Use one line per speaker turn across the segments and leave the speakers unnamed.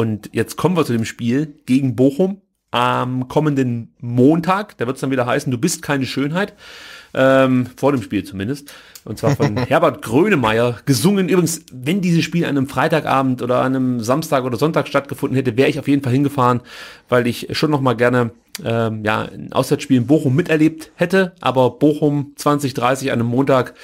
Und jetzt kommen wir zu dem Spiel gegen Bochum am kommenden Montag. Da wird es dann wieder heißen, du bist keine Schönheit. Ähm, vor dem Spiel zumindest. Und zwar von Herbert Grönemeyer gesungen. Übrigens, wenn dieses Spiel an einem Freitagabend oder an einem Samstag oder Sonntag stattgefunden hätte, wäre ich auf jeden Fall hingefahren, weil ich schon noch mal gerne ähm, ja, ein Auswärtsspiel in Bochum miterlebt hätte. Aber Bochum 2030 an einem Montag,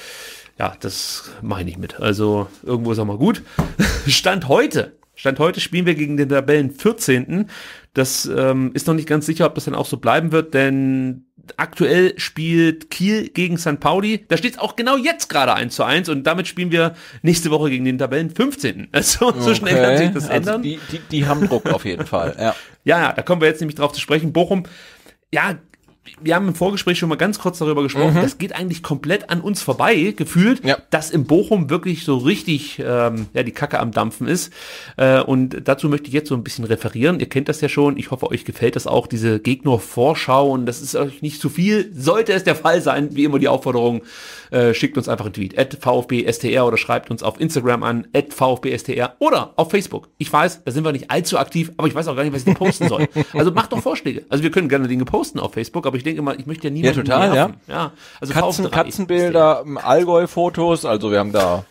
ja, das meine ich mit. Also irgendwo ist auch mal gut. Stand heute Stand heute spielen wir gegen den Tabellen 14. Das ähm, ist noch nicht ganz sicher, ob das dann auch so bleiben wird, denn aktuell spielt Kiel gegen St. Pauli. Da steht es auch genau jetzt gerade 1 zu 1 und damit spielen wir nächste Woche gegen den Tabellen 15. Also okay. so schnell kann sich das also ändern. Die, die, die haben Druck auf jeden Fall. Ja. ja, da kommen wir jetzt nämlich drauf zu sprechen. Bochum, ja, wir haben im Vorgespräch schon mal ganz kurz darüber gesprochen, mhm. das geht eigentlich komplett an uns vorbei, gefühlt, ja. dass in Bochum wirklich so richtig ähm, ja, die Kacke am Dampfen ist. Äh, und dazu möchte ich jetzt so ein bisschen referieren. Ihr kennt das ja schon. Ich hoffe, euch gefällt das auch, diese Gegnervorschau. Und das ist euch nicht zu viel. Sollte es der Fall sein, wie immer die Aufforderung, äh, schickt uns einfach einen Tweet, at VfBSTR oder schreibt uns auf Instagram an, at VfBSTR oder auf Facebook. Ich weiß, da sind wir nicht allzu aktiv, aber ich weiß auch gar nicht, was ich denn posten soll. Also macht doch Vorschläge. Also wir können gerne Dinge posten auf Facebook, aber ich denke immer, ich möchte ja niemanden Ja, total, ja. ja. Also Katzen, Katzenbilder, ähm, Allgäu-Fotos, also wir haben da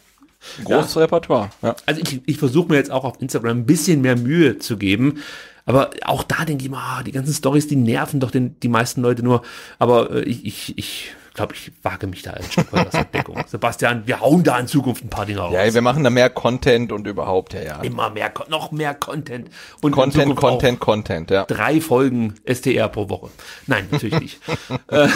großes ja. Repertoire. Ja. Also ich, ich versuche mir jetzt auch auf Instagram ein bisschen mehr Mühe zu geben. Aber auch da denke ich mal, ah, die ganzen Stories, die nerven doch den, die meisten Leute nur. Aber äh, ich, ich, ich glaube, ich wage mich da ein Stück weit aus der Deckung. Sebastian,
wir hauen da in Zukunft ein paar Dinge raus. Ja, wir machen da mehr Content und überhaupt, ja, ja. Immer mehr, noch mehr
Content. Und Content, Content, Content, ja. Drei Folgen STR pro Woche. Nein, natürlich nicht. äh,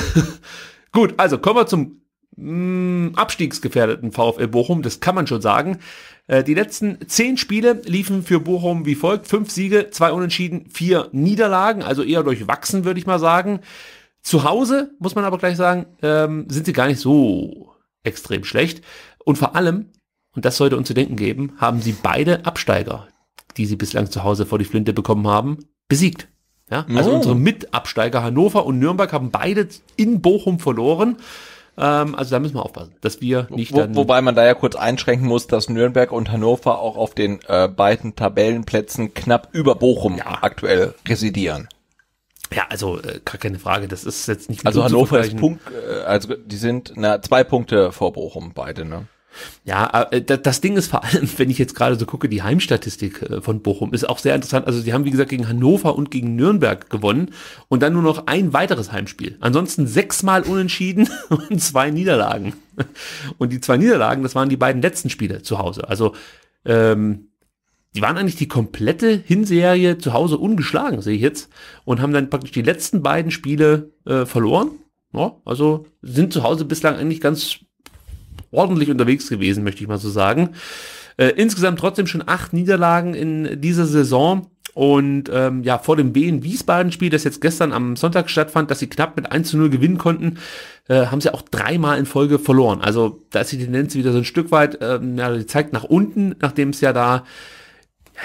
gut, also kommen wir zum mh, mm, abstiegsgefährdeten VfL Bochum. Das kann man schon sagen. Äh, die letzten zehn Spiele liefen für Bochum wie folgt. Fünf Siege, zwei Unentschieden, vier Niederlagen. Also eher durchwachsen, würde ich mal sagen. Zu Hause, muss man aber gleich sagen, ähm, sind sie gar nicht so extrem schlecht. Und vor allem, und das sollte uns zu denken geben, haben sie beide Absteiger, die sie bislang zu Hause vor die Flinte bekommen haben, besiegt. Ja? Also oh. unsere Mitabsteiger Hannover und Nürnberg haben beide in Bochum verloren Ähm, also da müssen wir aufpassen, dass wir nicht Wo, dann. Wobei
man da ja kurz einschränken muss, dass Nürnberg und Hannover auch auf den äh, beiden Tabellenplätzen knapp über Bochum ja. aktuell residieren. Ja, also äh, gar keine Frage. Das ist jetzt nicht. Also Hannover ist Punkt. Äh, also die sind na zwei Punkte vor Bochum beide, ne?
Ja, äh, das Ding ist vor allem, wenn ich jetzt gerade so gucke, die Heimstatistik äh, von Bochum ist auch sehr interessant. Also sie haben wie gesagt gegen Hannover und gegen Nürnberg gewonnen und dann nur noch ein weiteres Heimspiel. Ansonsten sechsmal Unentschieden und zwei Niederlagen. Und die zwei Niederlagen, das waren die beiden letzten Spiele zu Hause. Also ähm, die waren eigentlich die komplette Hinserie zu Hause ungeschlagen, sehe ich jetzt, und haben dann praktisch die letzten beiden Spiele äh, verloren. Ja, also sind zu Hause bislang eigentlich ganz ordentlich unterwegs gewesen, möchte ich mal so sagen. Äh, insgesamt trotzdem schon acht Niederlagen in dieser Saison. Und ähm, ja, vor dem BN Wiesbaden-Spiel, das jetzt gestern am Sonntag stattfand, dass sie knapp mit 1 zu 0 gewinnen konnten, äh, haben sie auch dreimal in Folge verloren. Also da ist die Tendenz wieder so ein Stück weit, äh, ja, die zeigt nach unten, nachdem es ja da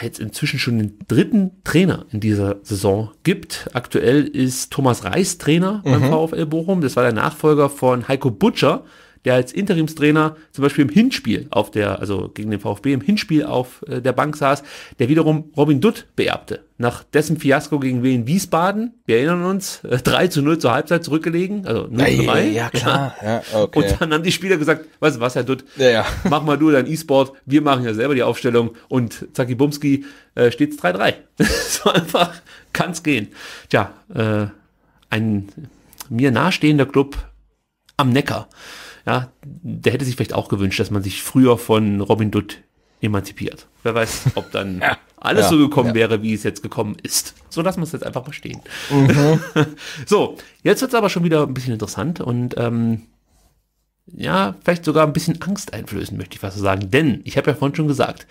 jetzt inzwischen schon den dritten Trainer in dieser Saison gibt. Aktuell ist Thomas Reis Trainer mhm. beim VfL Bochum. Das war der Nachfolger von Heiko Butcher, der als Interimstrainer zum Beispiel im Hinspiel auf der, also gegen den VfB im Hinspiel auf äh, der Bank saß, der wiederum Robin Dutt beerbte. Nach dessen Fiasko gegen Wien Wiesbaden, wir erinnern uns, äh, 3 zu 0 zur Halbzeit zurückgelegen, also 0 zu 3. Ja, klar. Ja. Ja, okay. Und dann haben die Spieler gesagt, weißt du was, Herr Dutt, ja, mach mal du dein E-Sport, wir machen ja selber die Aufstellung und Zaki Bumski äh, steht 3-3. so einfach kann es gehen. Tja, äh, ein mir nahestehender Club am Neckar ja, der hätte sich vielleicht auch gewünscht, dass man sich früher von Robin Dutt emanzipiert. Wer weiß, ob dann ja. alles ja, so gekommen ja. wäre, wie es jetzt gekommen ist. So lassen wir es jetzt einfach mal stehen. Mhm. so, jetzt wird es aber schon wieder ein bisschen interessant und ähm, ja, vielleicht sogar ein bisschen Angst einflößen, möchte ich fast so sagen. Denn, ich habe ja vorhin schon gesagt,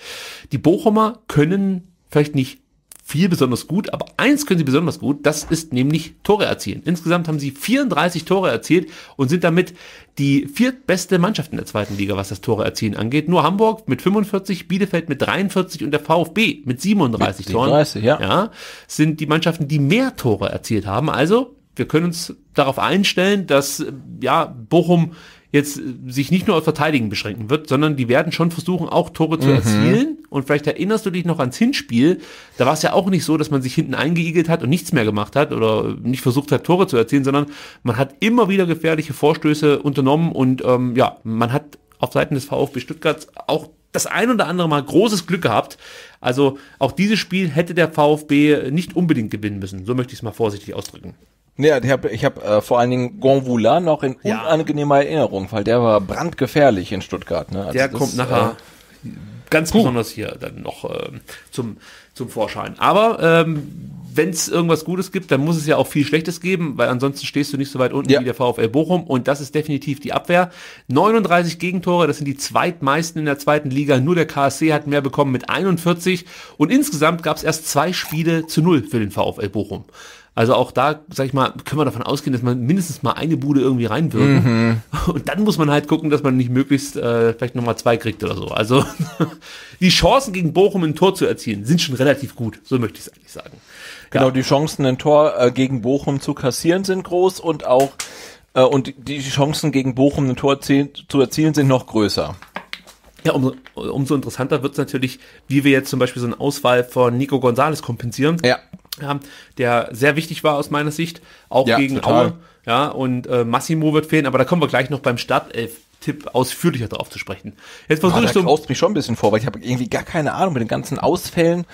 die Bochumer können vielleicht nicht viel besonders gut, aber eins können sie besonders gut, das ist nämlich Tore erzielen. Insgesamt haben sie 34 Tore erzielt und sind damit die viertbeste Mannschaft in der zweiten Liga, was das Tore erzielen angeht. Nur Hamburg mit 45, Bielefeld mit 43 und der VfB mit 37 Toren 37, ja. Ja, sind die Mannschaften, die mehr Tore erzielt haben. Also wir können uns darauf einstellen, dass ja Bochum jetzt äh, sich nicht nur auf Verteidigen beschränken wird, sondern die werden schon versuchen, auch Tore zu mhm. erzielen. Und vielleicht erinnerst du dich noch ans Hinspiel. Da war es ja auch nicht so, dass man sich hinten eingeigelt hat und nichts mehr gemacht hat oder nicht versucht hat, Tore zu erzielen, sondern man hat immer wieder gefährliche Vorstöße unternommen und ähm, ja, man hat auf Seiten des VfB Stuttgart auch das ein oder andere Mal großes Glück gehabt. Also auch dieses Spiel hätte der VfB nicht unbedingt gewinnen müssen. So möchte ich es mal vorsichtig ausdrücken.
Ja, ich habe ich hab, äh, vor allen Dingen Gonvula noch in ja. unangenehmer Erinnerung, weil der war brandgefährlich in Stuttgart. Ne? Also der das, kommt nachher
äh, ganz puh. besonders hier dann noch äh, zum, zum Vorschein. Aber ähm, wenn es irgendwas Gutes gibt, dann muss es ja auch viel Schlechtes geben, weil ansonsten stehst du nicht so weit unten ja. wie der VfL Bochum und das ist definitiv die Abwehr. 39 Gegentore, das sind die zweitmeisten in der zweiten Liga. Nur der KSC hat mehr bekommen mit 41 und insgesamt gab es erst zwei Spiele zu null für den VfL Bochum. Also auch da, sag ich mal, können wir davon ausgehen, dass man mindestens mal eine Bude irgendwie reinwirkt. Mhm. Und dann muss man halt gucken, dass man nicht möglichst äh, vielleicht nochmal zwei kriegt oder so. Also die Chancen gegen Bochum ein Tor zu erzielen, sind schon relativ gut. So möchte ich es eigentlich sagen. Genau, ja. die Chancen ein Tor äh, gegen Bochum zu kassieren sind groß
und auch äh, und die Chancen gegen Bochum ein Tor zu erzielen sind noch größer.
Ja, umso, umso interessanter wird es natürlich, wie wir jetzt zum Beispiel so eine Auswahl von Nico Gonzalez kompensieren. Ja ja, der sehr wichtig war aus meiner Sicht, auch ja, gegen total. Aue. Ja, und äh, Massimo wird fehlen, aber da kommen wir gleich noch beim Startelf-Tipp ausführlicher drauf zu sprechen. Jetzt versuche ich so. Du mich schon ein bisschen vor, weil ich habe irgendwie gar keine Ahnung mit den ganzen Ausfällen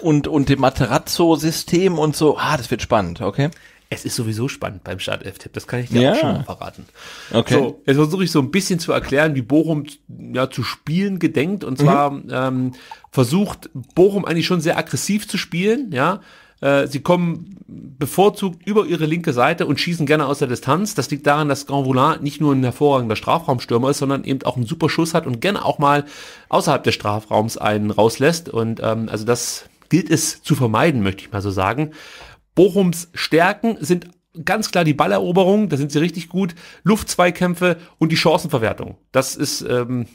und,
und dem Materazzo-System und so. Ah, das wird spannend, okay? Es ist sowieso spannend beim Startelf-Tipp,
das kann ich dir ja. auch schon mal verraten. Okay. So, jetzt versuche ich so ein bisschen zu erklären, wie Bochum ja, zu spielen gedenkt. Und zwar mhm. ähm, versucht Bochum eigentlich schon sehr aggressiv zu spielen, ja, äh, sie kommen bevorzugt über ihre linke Seite und schießen gerne aus der Distanz. Das liegt daran, dass Grand Voulin nicht nur ein hervorragender Strafraumstürmer ist, sondern eben auch einen super Schuss hat und gerne auch mal außerhalb des Strafraums einen rauslässt. Und ähm, also das gilt es zu vermeiden, möchte ich mal so sagen. Bochums Stärken sind ganz klar die Balleroberung, da sind sie richtig gut, Luftzweikämpfe und die Chancenverwertung. Das ist ähm,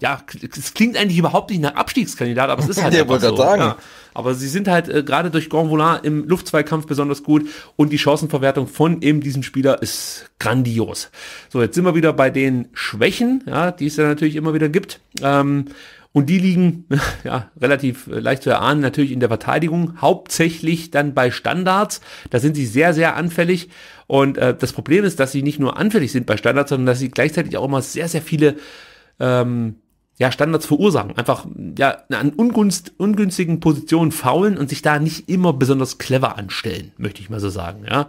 ja, es klingt eigentlich überhaupt nicht nach Abstiegskandidat, aber es ist halt einfach so. Sagen. Ja. Aber sie sind halt äh, gerade durch Grand Volant im Luftzweikampf besonders gut und die Chancenverwertung von eben diesem Spieler ist grandios. So, jetzt sind wir wieder bei den Schwächen, ja, die es ja natürlich immer wieder gibt. Ähm, und die liegen ja, relativ äh, leicht zu erahnen, natürlich in der Verteidigung, hauptsächlich dann bei Standards. Da sind sie sehr, sehr anfällig. Und äh, das Problem ist, dass sie nicht nur anfällig sind bei Standards, sondern dass sie gleichzeitig auch immer sehr, sehr viele ähm, ja, Standards verursachen. Einfach ja, an ungunst, ungünstigen Positionen faulen und sich da nicht immer besonders clever anstellen, möchte ich mal so sagen. Ja.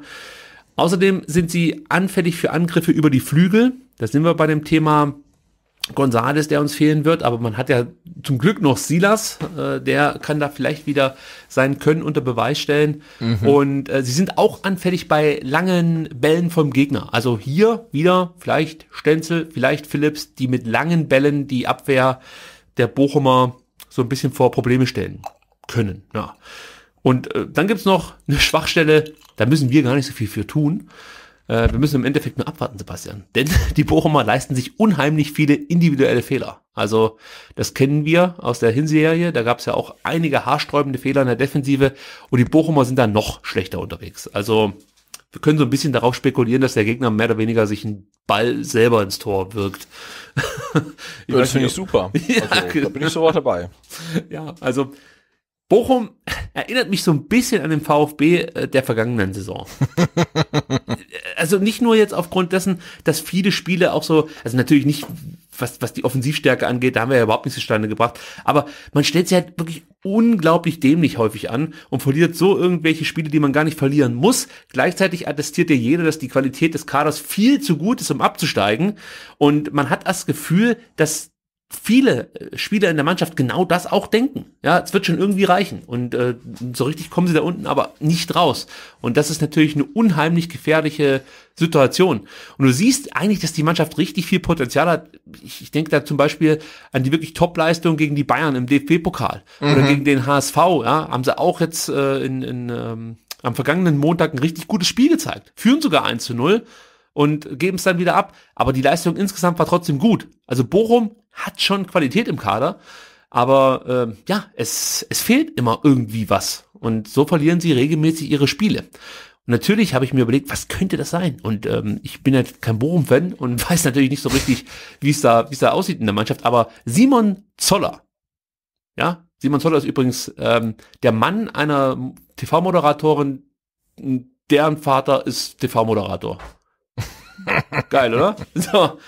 Außerdem sind sie anfällig für Angriffe über die Flügel. Da sind wir bei dem Thema Gonzales, der uns fehlen wird, aber man hat ja zum Glück noch Silas, äh, der kann da vielleicht wieder sein Können unter Beweis stellen. Mhm. Und äh, sie sind auch anfällig bei langen Bällen vom Gegner. Also hier wieder vielleicht Stenzel, vielleicht Phillips, die mit langen Bällen die Abwehr der Bochumer so ein bisschen vor Probleme stellen können. Ja. Und äh, dann gibt's noch eine Schwachstelle, da müssen wir gar nicht so viel für tun. Äh, wir müssen im Endeffekt nur abwarten, Sebastian. Denn die Bochumer leisten sich unheimlich viele individuelle Fehler. Also das kennen wir aus der Hinserie. Da gab es ja auch einige haarsträubende Fehler in der Defensive. Und die Bochumer sind da noch schlechter unterwegs. Also wir können so ein bisschen darauf spekulieren, dass der Gegner mehr oder weniger sich einen Ball selber ins Tor wirkt. ja, das finde ich super. Ja, also, da bin ich genau. sofort dabei. Ja, also Bochum erinnert mich so ein bisschen an den VfB äh, der vergangenen Saison. also nicht nur jetzt aufgrund dessen, dass viele Spiele auch so, also natürlich nicht, was, was die Offensivstärke angeht, da haben wir ja überhaupt nichts zustande gebracht, aber man stellt sich halt wirklich unglaublich dämlich häufig an und verliert so irgendwelche Spiele, die man gar nicht verlieren muss. Gleichzeitig attestiert ja jeder, dass die Qualität des Kaders viel zu gut ist, um abzusteigen. Und man hat das Gefühl, dass viele äh, Spieler in der Mannschaft genau das auch denken. Ja, es wird schon irgendwie reichen. Und äh, so richtig kommen sie da unten aber nicht raus. Und das ist natürlich eine unheimlich gefährliche Situation. Und du siehst eigentlich, dass die Mannschaft richtig viel Potenzial hat. Ich, ich denke da zum Beispiel an die wirklich Top-Leistung gegen die Bayern im DFB-Pokal mhm. oder gegen den HSV. Ja, haben sie auch jetzt äh, in, in, ähm, am vergangenen Montag ein richtig gutes Spiel gezeigt. Führen sogar 1 zu 0 und geben es dann wieder ab. Aber die Leistung insgesamt war trotzdem gut. Also Bochum hat schon Qualität im Kader, aber äh, ja, es, es fehlt immer irgendwie was. Und so verlieren sie regelmäßig ihre Spiele. Und natürlich habe ich mir überlegt, was könnte das sein? Und ähm, ich bin ja halt kein Bochum-Fan und weiß natürlich nicht so richtig, wie es da, wie es da aussieht in der Mannschaft. Aber Simon Zoller, ja, Simon Zoller ist übrigens ähm, der Mann einer TV-Moderatorin, deren Vater ist TV-Moderator. Geil, oder? So.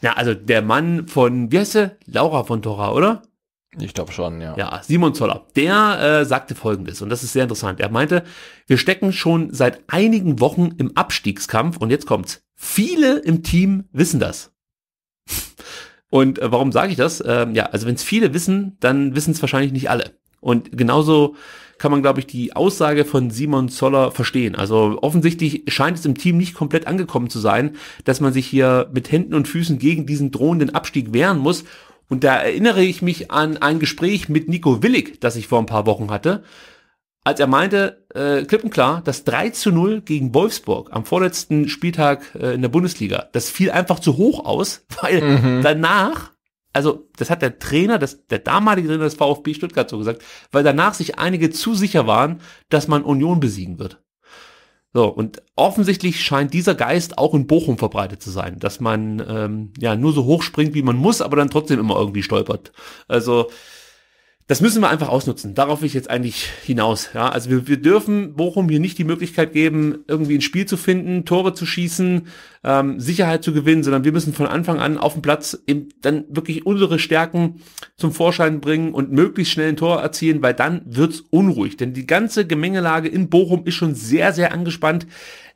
Ja, also der Mann von, wie heißt der? Laura von Tora, oder? Ich glaube schon, ja. Ja, Simon Zoller. Der äh, sagte folgendes, und das ist sehr interessant. Er meinte, wir stecken schon seit einigen Wochen im Abstiegskampf und jetzt kommt's. Viele im Team wissen das. und äh, warum sage ich das? Ähm, ja, also wenn es viele wissen, dann wissen es wahrscheinlich nicht alle. Und genauso kann man, glaube ich, die Aussage von Simon Zoller verstehen. Also offensichtlich scheint es im Team nicht komplett angekommen zu sein, dass man sich hier mit Händen und Füßen gegen diesen drohenden Abstieg wehren muss. Und da erinnere ich mich an ein Gespräch mit Nico Willig, das ich vor ein paar Wochen hatte, als er meinte, äh, klipp und klar, das 3 zu 0 gegen Wolfsburg am vorletzten Spieltag äh, in der Bundesliga, das fiel einfach zu hoch aus, weil mhm. danach also das hat der Trainer, das, der damalige Trainer des VfB Stuttgart so gesagt, weil danach sich einige zu sicher waren, dass man Union besiegen wird. So, und offensichtlich scheint dieser Geist auch in Bochum verbreitet zu sein, dass man ähm, ja nur so hoch springt, wie man muss, aber dann trotzdem immer irgendwie stolpert. Also das müssen wir einfach ausnutzen. Darauf will ich jetzt eigentlich hinaus. Ja, also wir, wir dürfen Bochum hier nicht die Möglichkeit geben, irgendwie ein Spiel zu finden, Tore zu schießen, ähm, Sicherheit zu gewinnen, sondern wir müssen von Anfang an auf dem Platz eben dann wirklich unsere Stärken zum Vorschein bringen und möglichst schnell ein Tor erzielen, weil dann wird's unruhig. Denn die ganze Gemengelage in Bochum ist schon sehr, sehr angespannt.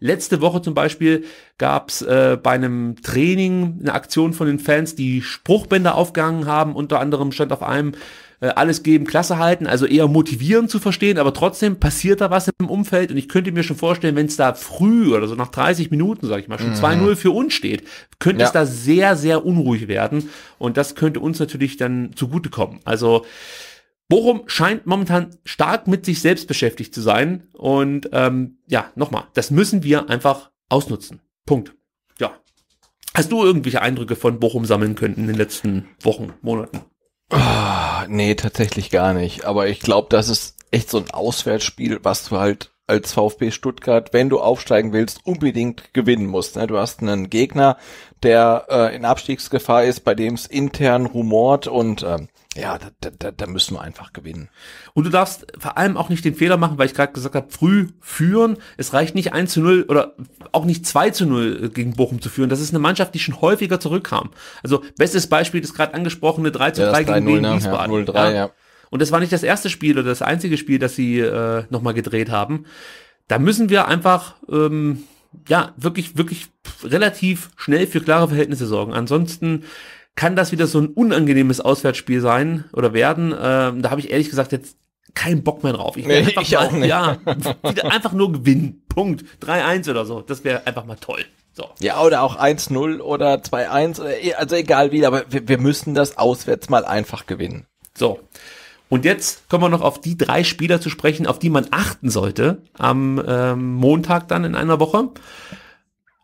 Letzte Woche zum Beispiel gab's äh, bei einem Training eine Aktion von den Fans, die Spruchbänder aufgehangen haben. Unter anderem stand auf einem äh, alles geben, Klasse halten, also eher motivieren zu verstehen, aber trotzdem passiert da was im Umfeld und ich könnte mir schon vorstellen, wenn es da früh oder so nach 30 Minuten, sag ich mal, schon mhm. 2-0 für uns steht, könnte ja. es da sehr, sehr unruhig werden und das könnte uns natürlich dann zugutekommen. Also Bochum scheint momentan stark mit sich selbst beschäftigt zu sein und ähm, ja, nochmal, das müssen wir einfach ausnutzen. Punkt. Ja. Hast du irgendwelche Eindrücke von Bochum sammeln können in den letzten Wochen,
Monaten? Oh nee, tatsächlich gar nicht. Aber ich glaube, das ist echt so ein Auswärtsspiel, was du halt als VfB Stuttgart, wenn du aufsteigen willst, unbedingt gewinnen musst. Ne? Du hast einen Gegner, der äh, in Abstiegsgefahr ist, bei dem es intern rumort
und ähm, ja, da, da, da müssen wir einfach gewinnen. Und du darfst vor allem auch nicht den Fehler machen, weil ich gerade gesagt habe, früh führen. Es reicht nicht 1 zu 0 oder auch nicht 2 zu 0 äh, gegen Bochum zu führen. Das ist eine Mannschaft, die schon häufiger zurückkam. Also bestes Beispiel ist gerade angesprochene 3 zu 3 ja, gegen Wien ne? Wiesbaden. Ja, 3, ja. Und das war nicht das erste Spiel oder das einzige Spiel, das sie äh, nochmal gedreht haben. Da müssen wir einfach... Ähm, ja, wirklich, wirklich relativ schnell für klare Verhältnisse sorgen. Ansonsten kann das wieder so ein unangenehmes Auswärtsspiel sein oder werden. Ähm, da habe ich ehrlich gesagt jetzt keinen Bock mehr drauf. Ich, nee, ich mal, auch nicht. Ja, einfach nur gewinnen. Punkt. 3-1 oder so. Das wäre einfach mal toll. So.
Ja, oder auch 1-0 oder 2-1, äh, eh, also egal wie, aber wir, wir müssen das auswärts
mal einfach gewinnen. So. Und jetzt kommen wir noch auf die drei Spieler zu sprechen, auf die man achten sollte am ähm, Montag dann in einer Woche.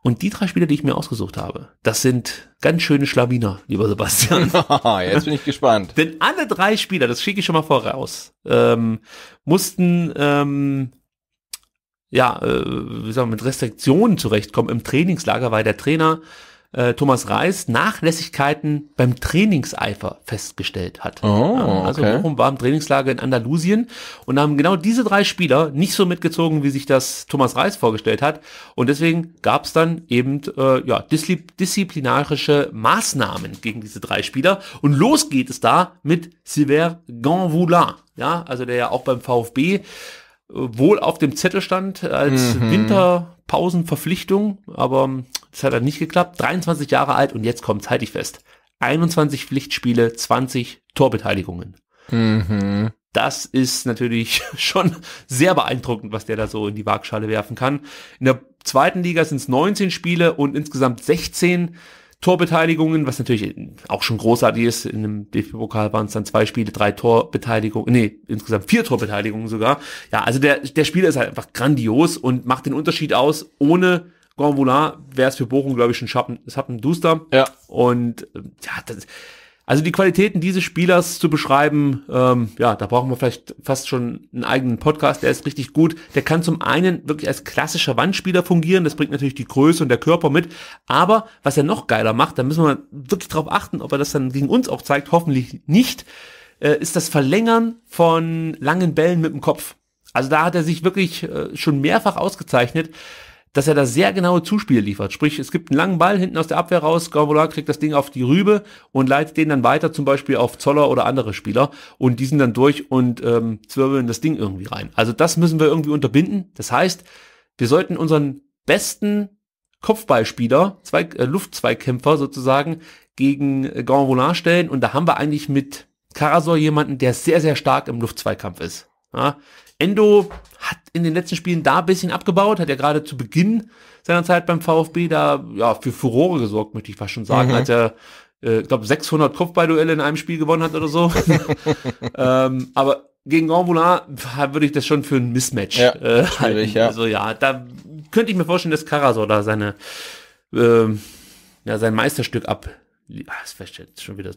Und die drei Spieler, die ich mir ausgesucht habe, das sind ganz schöne Schlawiner, lieber Sebastian. Ah, jetzt bin ich gespannt. Denn alle drei Spieler, das schicke ich schon mal voraus, ähm, mussten ähm, ja äh, wie sagen wir, mit Restriktionen zurechtkommen im Trainingslager, weil der Trainer äh, Thomas Reis Nachlässigkeiten beim Trainingseifer festgestellt hat. Oh, also okay. war im Trainingslager in Andalusien und haben genau diese drei Spieler nicht so mitgezogen, wie sich das Thomas Reis vorgestellt hat. Und deswegen gab es dann eben äh, ja, disziplinarische Maßnahmen gegen diese drei Spieler. Und los geht es da mit Silver Ganvoulin, ja, also der ja auch beim VfB wohl auf dem Zettel stand als mhm. Winterpausenverpflichtung, aber das hat dann nicht geklappt. 23 Jahre alt und jetzt kommt's, halte ich fest. 21 Pflichtspiele, 20 Torbeteiligungen.
Mhm.
Das ist natürlich schon sehr beeindruckend, was der da so in die Waagschale werfen kann. In der zweiten Liga sind es 19 Spiele und insgesamt 16 Torbeteiligungen, was natürlich auch schon großartig ist. In dem DFB-Pokal waren es dann zwei Spiele, drei Torbeteiligungen, nee, insgesamt vier Torbeteiligungen sogar. Ja, also der, der Spieler ist halt einfach grandios und macht den Unterschied aus. Ohne Gonvola wäre es für Bochum, glaube ich, ein Schappen, Schappen Duster. Ja. Und ähm, ja, das, also die Qualitäten dieses Spielers zu beschreiben, ähm, ja, da brauchen wir vielleicht fast schon einen eigenen Podcast. Der ist richtig gut. Der kann zum einen wirklich als klassischer Wandspieler fungieren. Das bringt natürlich die Größe und der Körper mit. Aber was er noch geiler macht, da müssen wir wirklich drauf achten, ob er das dann gegen uns auch zeigt. Hoffentlich nicht. Äh, ist das Verlängern von langen Bällen mit dem Kopf. Also da hat er sich wirklich äh, schon mehrfach ausgezeichnet dass er da sehr genaue Zuspiele liefert. Sprich, es gibt einen langen Ball hinten aus der Abwehr raus, Gavola kriegt das Ding auf die Rübe und leitet den dann weiter zum Beispiel auf Zoller oder andere Spieler und die sind dann durch und ähm, zwirbeln das Ding irgendwie rein. Also das müssen wir irgendwie unterbinden. Das heißt, wir sollten unseren besten Kopfballspieler, zwei, äh, Luftzweikämpfer sozusagen, gegen äh, Grand Volin stellen und da haben wir eigentlich mit Karasor jemanden, der sehr, sehr stark im Luftzweikampf ist. Ja, Endo hat in den letzten Spielen da ein bisschen abgebaut, hat ja gerade zu Beginn seiner Zeit beim VfB da ja, für Furore gesorgt, möchte ich fast schon sagen, mhm. als er, äh, ich glaube, 600 Kopfballduelle in einem Spiel gewonnen hat oder so. ähm, aber gegen Gambula würde ich das schon für ein Mismatch ja, äh, halten. Ja. Also ja, da könnte ich mir vorstellen, dass Karasor da seine, äh, ja, sein Meisterstück ab Ah, das ist jetzt schon wieder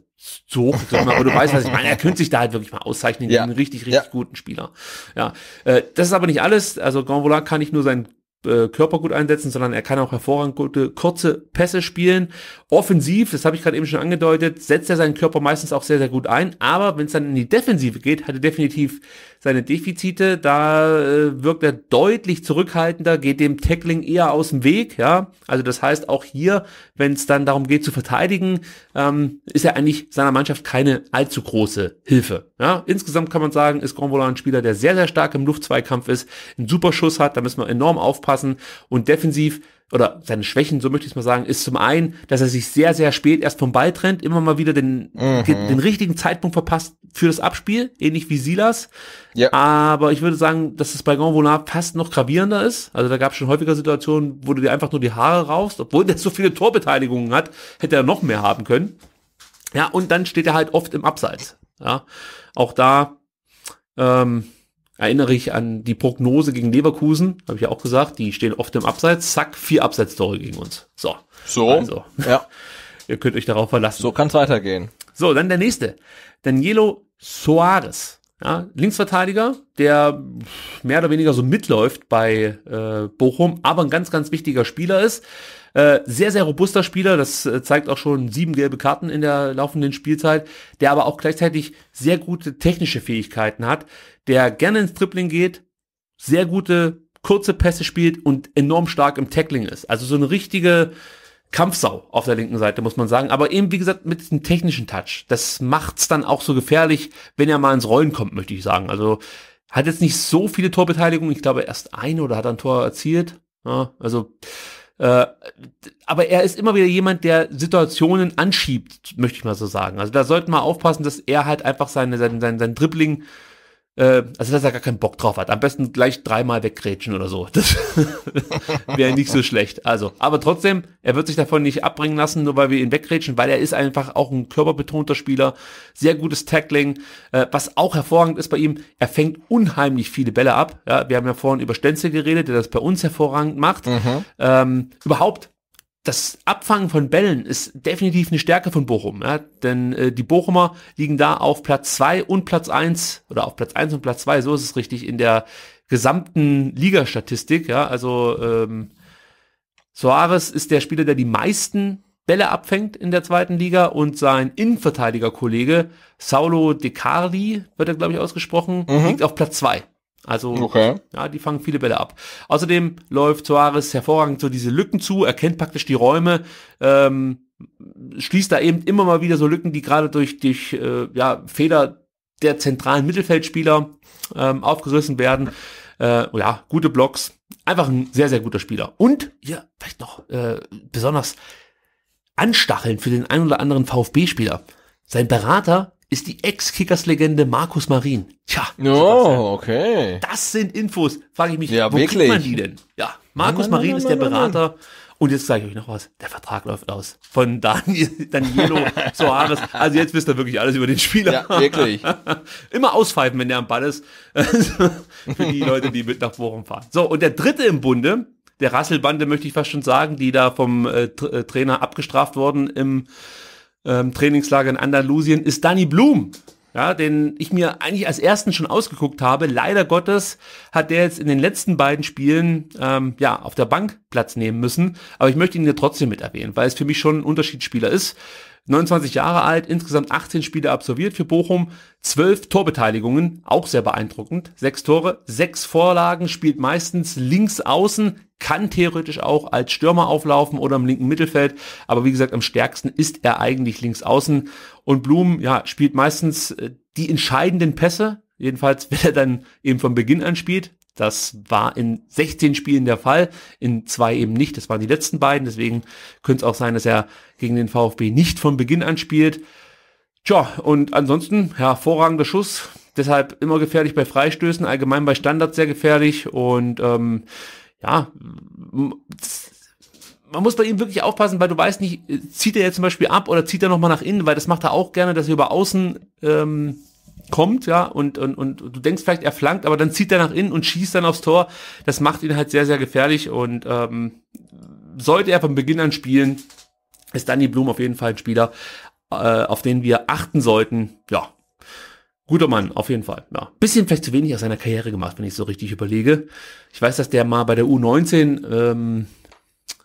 so, aber du weißt, was ich meine. Er könnte sich da halt wirklich mal auszeichnen, ja. einen richtig, richtig ja. guten Spieler. Ja, äh, das ist aber nicht alles. Also Gonvola kann ich nur sein äh, Körper gut einsetzen, sondern er kann auch hervorragend gute kurze Pässe spielen. Offensiv, das habe ich gerade eben schon angedeutet, setzt er seinen Körper meistens auch sehr, sehr gut ein. Aber wenn es dann in die Defensive geht, hat er definitiv seine Defizite. Da äh, wirkt er deutlich zurückhaltender, geht dem Tackling eher aus dem Weg. Ja, also das heißt auch hier, wenn es dann darum geht zu verteidigen, ähm, ist er eigentlich seiner Mannschaft keine allzu große Hilfe. Ja, insgesamt kann man sagen, ist Grombola ein Spieler, der sehr, sehr stark im Luftzweikampf ist, einen super Schuss hat. Da müssen wir enorm aufpassen aufpassen. Und defensiv oder seine Schwächen, so möchte ich es mal sagen, ist zum einen, dass er sich sehr, sehr spät erst vom Ball trennt, immer mal wieder den, mhm. den, richtigen Zeitpunkt verpasst für das Abspiel, ähnlich wie Silas. Ja. Aber ich würde sagen, dass das bei Gonvola fast noch gravierender ist. Also da gab es schon häufiger Situationen, wo du dir einfach nur die Haare raufst, obwohl der so viele Torbeteiligungen hat, hätte er noch mehr haben können. Ja, und dann steht er halt oft im Abseits. Ja, auch da, ähm, erinnere ich an die Prognose gegen Leverkusen, habe ich ja auch gesagt, die stehen oft im Abseits, zack, vier Abseits-Tore gegen uns. So. So. Also. Ja. Ihr könnt euch darauf verlassen. So kann's weitergehen. So, dann der nächste. Danielo Soares. Ja, Linksverteidiger, der mehr oder weniger so mitläuft bei äh, Bochum, aber ein ganz, ganz wichtiger Spieler ist. Äh, sehr, sehr robuster Spieler, das äh, zeigt auch schon sieben gelbe Karten in der laufenden Spielzeit, der aber auch gleichzeitig sehr gute technische Fähigkeiten hat, der gerne ins Tripling geht, sehr gute kurze Pässe spielt und enorm stark im Tackling ist. Also so eine richtige Kampfsau auf der linken Seite, muss man sagen. Aber eben, wie gesagt, mit diesem technischen Touch. Das macht's dann auch so gefährlich, wenn er mal ins Rollen kommt, möchte ich sagen. Also hat jetzt nicht so viele Torbeteiligungen. Ich glaube, erst eine oder hat ein Tor erzielt. Ja, also äh, aber er ist immer wieder jemand, der Situationen anschiebt, möchte ich mal so sagen. Also da sollte man aufpassen, dass er halt einfach seine, sein, sein, sein Dribbling äh, also dass er gar keinen Bock drauf hat. Am besten gleich dreimal wegrätschen oder so. Das wäre nicht so schlecht. Also, aber trotzdem, er wird sich davon nicht abbringen lassen, nur weil wir ihn wegrätschen, weil er ist einfach auch ein körperbetonter Spieler, sehr gutes Tackling, äh, was auch hervorragend ist bei ihm, er fängt unheimlich viele Bälle ab. Ja, wir haben ja vorhin über Stenzel geredet, der das bei uns hervorragend macht. Mhm. Ähm, überhaupt das Abfangen von Bällen ist definitiv eine Stärke von Bochum, ja? denn äh, die Bochumer liegen da auf Platz 2 und Platz 1 oder auf Platz 1 und Platz 2, so ist es richtig, in der gesamten Ligastatistik. Ja? Also ähm, Soares ist der Spieler, der die meisten Bälle abfängt in der zweiten Liga und sein Innenverteidigerkollege Saulo De Carli, wird er glaube ich ausgesprochen, mhm. liegt auf Platz 2 also, okay. ja, die fangen viele Bälle ab. Außerdem läuft Soares hervorragend so diese Lücken zu, erkennt praktisch die Räume, ähm, schließt da eben immer mal wieder so Lücken, die gerade durch, durch äh, ja, Fehler der zentralen Mittelfeldspieler ähm, aufgerissen werden. Äh, ja, gute Blocks. Einfach ein sehr, sehr guter Spieler. Und, ja, vielleicht noch äh, besonders anstacheln für den ein oder anderen VfB-Spieler. Sein Berater ist die Ex-Kickers-Legende Markus Marin. Tja. Oh, okay. Das sind Infos, frage ich mich, ja, wo wirklich? kriegt man die denn? Ja, Markus nein, Marin nein, ist der Berater. Und jetzt sage ich euch noch was, der Vertrag läuft aus. Von Daniel, Danielo Soares. Also jetzt wisst ihr wirklich alles über den Spieler. Ja, wirklich. Immer auspfeifen, wenn der am Ball ist. Für die Leute, die mit nach Bochum fahren. So, und der dritte im Bunde, der Rasselbande möchte ich fast schon sagen, die da vom äh, äh Trainer abgestraft wurden im ähm, Trainingslager in Andalusien, ist Danny Blum. Ja, den ich mir eigentlich als ersten schon ausgeguckt habe. Leider Gottes hat der jetzt in den letzten beiden Spielen ähm, ja auf der Bank Platz nehmen müssen. Aber ich möchte ihn ja trotzdem mit erwähnen, weil es für mich schon ein Unterschiedsspieler ist. 29 Jahre alt, insgesamt 18 Spiele absolviert für Bochum, 12 Torbeteiligungen, auch sehr beeindruckend. 6 Tore, 6 Vorlagen, spielt meistens links außen, kann theoretisch auch als Stürmer auflaufen oder im linken Mittelfeld, aber wie gesagt, am stärksten ist er eigentlich links außen. Und Blum, ja, spielt meistens äh, die entscheidenden Pässe, jedenfalls wenn er dann eben von Beginn an spielt. Das war in 16 Spielen der Fall, in zwei eben nicht. Das waren die letzten beiden. Deswegen könnte es auch sein, dass er gegen den VfB nicht von Beginn an spielt. Tja, und ansonsten hervorragender Schuss. Deshalb immer gefährlich bei Freistößen, allgemein bei Standards sehr gefährlich. Und ähm, ja, man muss bei ihm wirklich aufpassen, weil du weißt nicht, zieht er jetzt zum Beispiel ab oder zieht er nochmal nach innen, weil das macht er auch gerne, dass er über außen ähm, kommt, ja, und, und, und du denkst vielleicht, er flankt, aber dann zieht er nach innen und schießt dann aufs Tor. Das macht ihn halt sehr, sehr gefährlich und ähm, sollte er von Beginn an spielen, ist Danny Blum auf jeden Fall ein Spieler, äh, auf den wir achten sollten. Ja, guter Mann, auf jeden Fall. Ja, bisschen vielleicht zu wenig aus seiner Karriere gemacht, wenn ich so richtig überlege. Ich weiß, dass der mal bei der U19 ähm,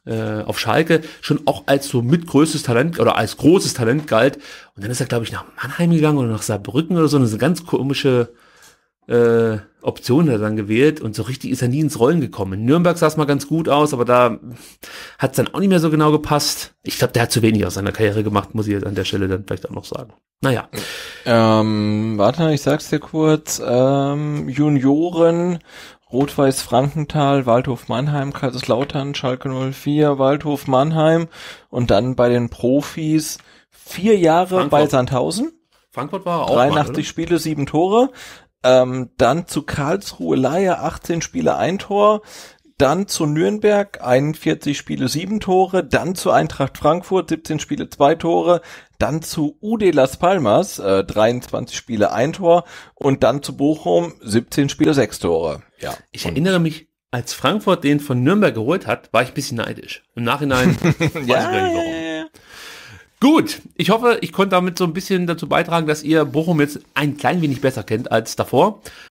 äh, auf Schalke schon auch als so mitgrößtes Talent oder als großes Talent galt. Und dann ist er, glaube ich, nach Mannheim gegangen oder nach Saarbrücken oder so. Das ist eine ganz komische äh, Option hat er dann gewählt und so richtig ist er nie ins Rollen gekommen. In Nürnberg sah es mal ganz gut aus, aber da hat es dann auch nicht mehr so genau gepasst. Ich glaube, der hat zu wenig aus seiner Karriere gemacht, muss ich jetzt an der Stelle dann vielleicht auch noch sagen. Naja. Ähm, warte, ich sag's dir kurz. Ähm, Junioren
Rot-Weiß Frankenthal, Waldhof Mannheim, Kaiserslautern, Schalke 04, Waldhof Mannheim und dann bei den Profis vier Jahre Frankfurt. bei Sandhausen.
Frankfurt war auch 83 mal, ne?
Spiele, sieben Tore. Ähm, dann zu Karlsruhe Laie 18 Spiele, ein Tor. Dann zu Nürnberg 41 Spiele, sieben Tore. Dann zu Eintracht Frankfurt 17 Spiele, zwei Tore dann zu UD Las Palmas, äh, 23 Spiele ein Tor und dann zu Bochum 17 Spiele sechs Tore. Ja.
Ich erinnere mich, als Frankfurt den von Nürnberg geholt hat, war ich ein bisschen neidisch. Im Nachhinein ja. Ich Gut, ich hoffe, ich konnte damit so ein bisschen dazu beitragen, dass ihr Bochum jetzt ein klein wenig besser kennt als davor.